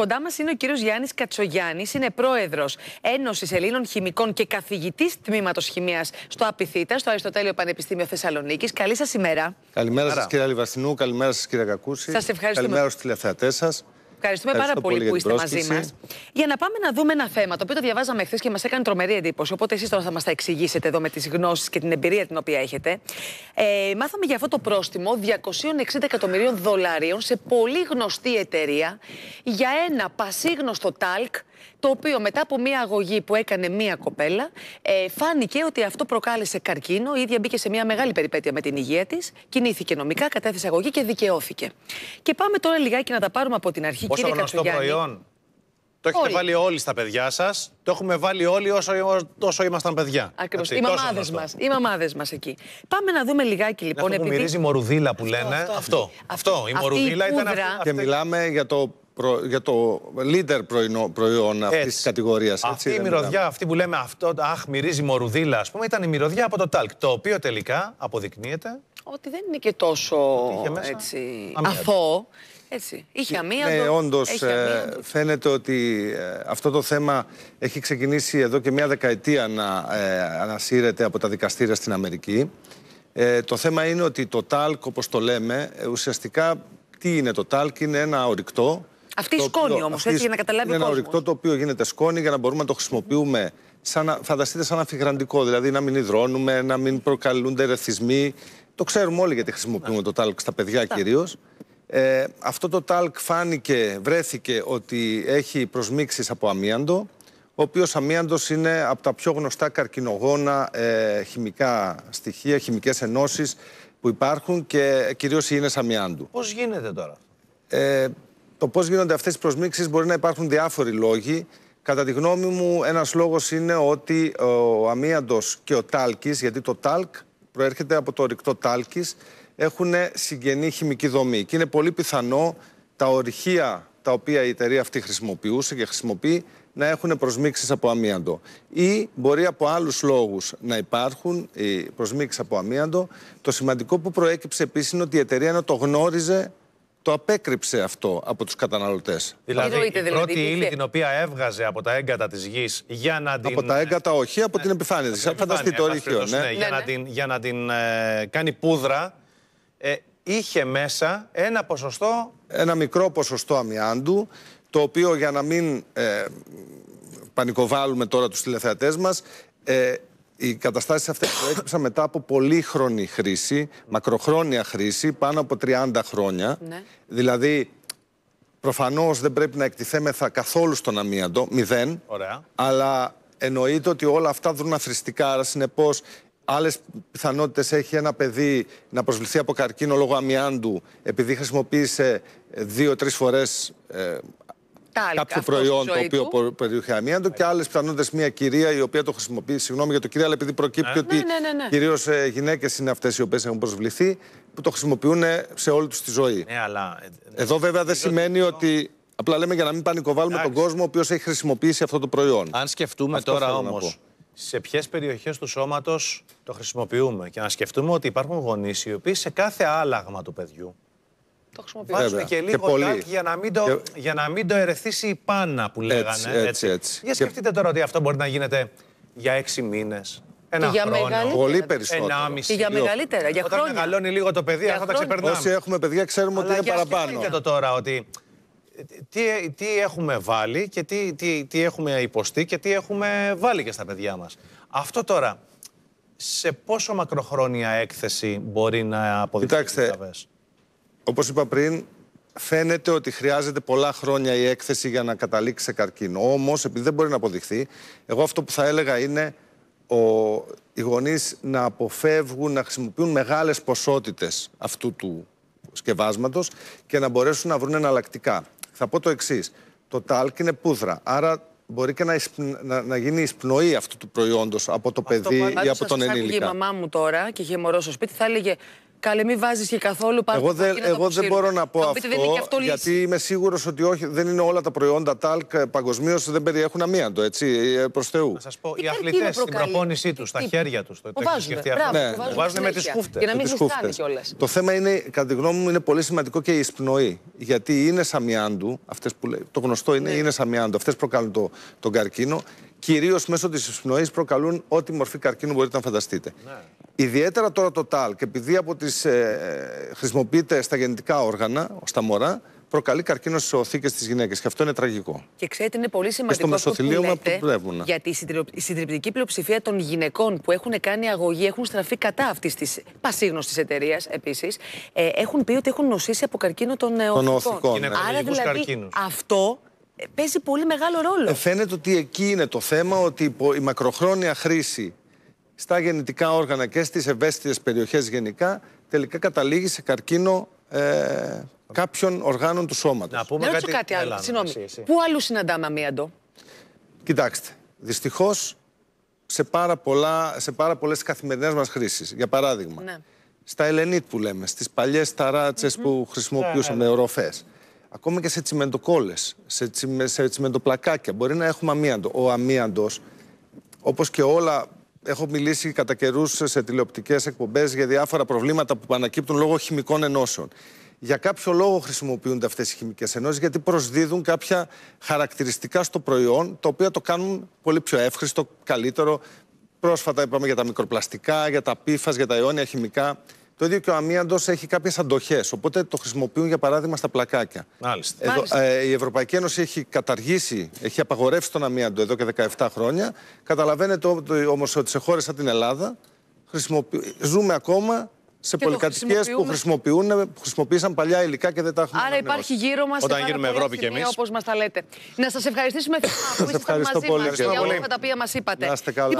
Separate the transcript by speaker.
Speaker 1: Κοντά μας είναι ο κύριος Γιάννης Κατσογιάννης, είναι πρόεδρος Ένωσης Ελλήνων Χημικών και καθηγητής τμήματος Χημίας στο Απιθύτα, στο Αριστοτέλειο Πανεπιστήμιο Θεσσαλονίκης. Καλή σας ημέρα.
Speaker 2: Καλημέρα σας, κύριε Αλιβαστινού. Καλημέρα σας, κύριε Κακούση. Σα Καλημέρα στους τηλεθεατές σας.
Speaker 1: Ευχαριστούμε, πάρα πολύ, που είστε μαζί μας. Για να πάμε να δούμε ένα θέμα το οποίο το διαβάζαμε χθες και μας έκανε τρομερή εντύπωση. Οπότε εσείς τώρα θα μας τα εξηγήσετε εδώ με τις γνώσεις και την εμπειρία την οποία έχετε. Ε, μάθαμε για αυτό το πρόστιμο 260 εκατομμυρίων δολαρίων σε πολύ γνωστή εταιρεία για ένα πασίγνωστο τάλκ το οποίο μετά από μία αγωγή που έκανε μία κοπέλα, ε, φάνηκε ότι αυτό προκάλεσε καρκίνο. Η ίδια μπήκε σε μία μεγάλη περιπέτεια με την υγεία της, κινήθηκε νομικά, κατέθεσε αγωγή και δικαιώθηκε. Και πάμε τώρα λιγάκι να τα πάρουμε από την αρχή. Πόσο κύριε γνωστό προϊόν. Το έχετε βάλει
Speaker 3: όλοι στα παιδιά σας. Το έχουμε βάλει όλοι όσο, όσο ήμασταν παιδιά. Ακριβώς.
Speaker 1: Οι μαμάδε μας. Οι εκεί. Πάμε να δούμε λιγάκι λοιπόν. αυτό που μυρίζει μορουδίλα
Speaker 2: που λένε. Αυτό. Αυτό. Η μορουδίλα ήταν. Και μιλάμε για το προ, για το
Speaker 3: leader προϊόν, προϊόν αυτής της κατηγορίας. Αυτή η μυρωδιά, αυτή που λέμε αυτό, αχ, μυρίζει μορουδίλα, ας πούμε, ήταν η μυρωδιά από το τάλκ. Το οποίο τελικά αποδεικνύεται.
Speaker 1: Ότι δεν είναι και τόσο έτσι, αθώο. Έτσι. Είχε αμία. Ναι, ναι όντως ε,
Speaker 2: φαίνεται ότι ε, αυτό το θέμα έχει ξεκινήσει εδώ και μια δεκαετία να ε, ανασύρεται από τα δικαστήρια στην Αμερική. Ε, το θέμα είναι ότι το τάλκ, όπως το λέμε, ε, ουσιαστικά τι είναι το τάλκ, είναι ένα ορυκτό
Speaker 1: αυτή η σκόνη όμω, έτσι για να καταλάβει Είναι ένα ορυκτό
Speaker 2: το οποίο γίνεται σκόνη για να μπορούμε να το χρησιμοποιούμε. Σαν φανταστείτε σαν αφιγραντικό, δηλαδή να μην υδρώνουμε, να μην προκαλούνται ρεθισμοί. Το ξέρουμε όλοι γιατί χρησιμοποιούμε το τάλκ στα παιδιά κυρίως. Ε, αυτό το τάλκ φάνηκε, βρέθηκε ότι έχει προσμίξεις από αμίαντο, ο οποίος αμίαντος είναι από τα πιο γνωστά καρκινογόνα ε, χημικά στοιχεία, χημικές ενώσεις που υπάρχουν και κυρίως οι ίνες αμιάντου.
Speaker 3: Πώς γίνεται τώρα
Speaker 2: ε, το πώς γίνονται αυτές οι προσμίξεις μπορεί να υπάρχουν διάφοροι λόγοι. Κατά τη γνώμη μου, ένας λόγος είναι ότι ε, ο αμίαντος και ο τάλκης, γιατί το τάλκ προέρχεται από το ορυκτό τάλκης, έχουν συγγενή χημική δομή. Και είναι πολύ πιθανό τα ορυχεία τα οποία η εταιρεία αυτή χρησιμοποιούσε και χρησιμοποιεί να έχουν προσμίξεις από αμίαντο. Ή μπορεί από άλλους λόγους να υπάρχουν προσμίξεις από αμίαντο. Το σημαντικό που προέκυψε επίσης είναι ότι η εταιρεία να το γνώριζε το απέκρυψε αυτό από τους καταναλωτές.
Speaker 1: Δηλαδή, η δηλαδή, πρώτη
Speaker 3: ύλη την οποία έβγαζε από τα έγκατα της γης για να την. Από τα έγκατα, όχι, από την
Speaker 2: επιφάνεια της. Φανταστείτε το ναι. ναι, ναι.
Speaker 3: Για να την ε, κάνει πούδρα, ε, είχε μέσα ένα ποσοστό.
Speaker 2: Ένα μικρό ποσοστό αμοιάντου, το οποίο για να μην ε, τώρα τους τηλεθεατές μας, ε, οι καταστάσεις αυτές προέκυψαν μετά από πολύχρονη χρήση, μακροχρόνια χρήση, πάνω από 30 χρόνια. Ναι. Δηλαδή, προφανώς δεν πρέπει να εκτιθέμεθα καθόλου στον αμίαντο, μηδέν. Αλλά εννοείται ότι όλα αυτά δρούν αθρηστικά. Άρα, συνεπώς, άλλες πιθανότητες έχει ένα παιδί να προσβληθεί από καρκίνο λόγω αμοιάντου, επειδή χρησιμοποίησε δύο-τρει φορές ε,
Speaker 3: τάλκα. Κάποιο προϊόν το
Speaker 2: οποίο περιέχει αμύαντο και άλλες πιθανότητες μια κυρία η οποία το χρησιμοποιεί. Συγγνώμη για το κυρία, αλλά επειδή προκύπτει ναι. ότι ναι, ναι, ναι, κυρίως ε, γυναίκες είναι αυτές οι οποίες έχουν προσβληθεί, που το χρησιμοποιούν ε, σε όλη τους τη ζωή. Ναι, αλλά. Ε, Εδώ ναι, βέβαια δεν σημαίνει ότι. Απλά λέμε για να μην πανικοβάλουμε τον κόσμο ο οποίος έχει χρησιμοποιήσει αυτό το προϊόν.
Speaker 3: Αν σκεφτούμε τώρα όμω σε ποιες περιοχές του σώματος το χρησιμοποιούμε και να σκεφτούμε ότι υπάρχουν γονείς οι οποίοι σε κάθε άλλαγμα του παιδιού το χρησιμοποιήσουμε και λίγο και πολύ. για να μην το, και... για να μην ερεθίσει η πάνα που λέγανε. Έτσι, έτσι, έτσι. Για σκεφτείτε τώρα ότι αυτό μπορεί να γίνεται για έξι μήνες. Ένα για χρόνο, πολύ περισσότερο. Ένα, μισή, και για μεγαλύτερα, για Όταν μεγαλώνει λίγο το παιδί, αυτά τα ξεπερνάμε. Όσοι έχουμε παιδιά ξέρουμε ότι είναι παραπάνω. το τώρα ότι ε, τι, τι έχουμε βάλει και τι, τι, τι έχουμε υποστεί και τι έχουμε βάλει και στα παιδιά μας. Αυτό τώρα, σε πόσο μακροχρόνια έκθεση μπορεί να αποδειχθεί Κοιτάξτε, όπως είπα πριν, φαίνεται ότι χρειάζεται πολλά χρόνια η έκθεση
Speaker 2: για να καταλήξει σε καρκίνο. Όμως, επειδή δεν μπορεί να αποδειχθεί, εγώ αυτό που θα έλεγα είναι ο, οι γονείς να αποφεύγουν, να χρησιμοποιούν μεγάλες ποσότητες αυτού του σκευάσματος και να μπορέσουν να βρουν εναλλακτικά. Θα πω το εξής. Το τάλκ είναι πούδρα, άρα μπορεί και να, να, γίνει εισπνοή αυτού του προϊόντος από το παιδί ή από τον ενήλικα. Αυτό που η μαμά
Speaker 1: μου τώρα και είχε μωρό στο σπίτι θα έλεγε Καλέ, μην βάζεις και καθόλου πάνω Εγώ, δεν, εγώ δεν μπορώ να πω αυτό, αυτό γιατί
Speaker 2: είμαι σίγουρος ότι όχι, δεν είναι όλα τα προϊόντα τάλκ ε, παγκοσμίως δεν περιέχουν αμίαντο. Έτσι, ε, προς Θεού. Να σας
Speaker 3: πω, οι αθλητέ στην προπόνησή τους, στα χέρια τους, το, το αυτό. βάζουν με τις κούφτε. Για να μην ζουστάνε κιόλας.
Speaker 2: Το θέμα είναι, κατά τη γνώμη μου, είναι πολύ σημαντικό και η εισπνοή. Γιατί είναι αμιάντου, αυτές που λέει, το γνωστό είναι, ναι. είναι αμιάντου, αυτές προκαλούν το, τον καρκίνο. Κυρίως μέσω της εισπνοής προκαλούν ό,τι μορφή καρκίνου μπορείτε να φανταστείτε. Ναι. Ιδιαίτερα τώρα το τάλ και επειδή από τις, ε, χρησιμοποιείται στα γεννητικά όργανα, στα μωρά, προκαλεί καρκίνος στις οθήκες της γυναίκας. Και αυτό είναι τραγικό.
Speaker 1: Και ξέρετε, είναι πολύ σημαντικό και στο αυτό που λέτε, που γιατί η συντριπτική πλειοψηφία των γυναικών που έχουν κάνει αγωγή, έχουν στραφεί κατά αυτής της πασίγνωστης εταιρείας επίσης, ε, έχουν πει ότι έχουν νοσήσει από καρκίνο των, ε, των οθικών. Ναι. Άρα δηλαδή αυτό ε, παίζει πολύ μεγάλο ρόλο. Ε,
Speaker 2: φαίνεται ότι εκεί είναι το θέμα, ότι η μακροχρόνια χρήση στα γεννητικά όργανα και στις ευαίσθητες περιοχές γενικά, τελικά καταλήγει σε καρκίνο ε, κάποιων οργάνων του σώματος. Να πούμε κάτι... κάτι άλλο. Έλα, Συγγνώμη.
Speaker 1: Εσύ, Πού αλλού συναντάμε αμίαντο?
Speaker 2: Κοιτάξτε, δυστυχώς σε πάρα, πολλά, σε πάρα πολλές καθημερινές μας χρήσεις. Για παράδειγμα, ναι. στα ελενίτ που λέμε, στις παλιές ταράτσες που χρησιμοποιούσαμε, yeah, ναι, ναι, ναι. οροφές. Ακόμα και σε τσιμεντοκόλες, σε, σε τσιμεντοπλακάκια. Μπορεί να έχουμε αμίαντο. Ο αμύαντος, όπως και όλα Έχω μιλήσει κατά καιρούς σε τηλεοπτικές εκπομπές για διάφορα προβλήματα που ανακύπτουν λόγω χημικών ενώσεων. Για κάποιο λόγο χρησιμοποιούνται αυτές οι χημικές ενώσεις, γιατί προσδίδουν κάποια χαρακτηριστικά στο προϊόν, τα οποία το κάνουν πολύ πιο εύχριστο, καλύτερο. Πρόσφατα είπαμε για τα μικροπλαστικά, για τα πύφας, για τα αιώνια χημικά. Το ίδιο και ο αμίαντος έχει κάποιες αντοχές. Οπότε το χρησιμοποιούν για παράδειγμα στα πλακάκια.
Speaker 3: Μάλιστα.
Speaker 2: Ε, η Ευρωπαϊκή Ένωση έχει καταργήσει, έχει απαγορεύσει τον αμίαντο εδώ και 17 χρόνια. Καταλαβαίνετε όμως ότι σε χώρες σαν την Ελλάδα χρησιμοποιού... ζούμε ακόμα σε πολυκατοικίες που, χρησιμοποιούν, που χρησιμοποίησαν παλιά υλικά και δεν τα έχουμε Άρα υπάρχει γύρω μας Όταν γίνουμε Ευρώπη και εμείς. Όπως
Speaker 1: μας τα λέτε. Να σας ευχαριστήσουμε θερμά που είστε μαζί μα για όλα αυτά τα οποία μας είπατε. Λοιπόν,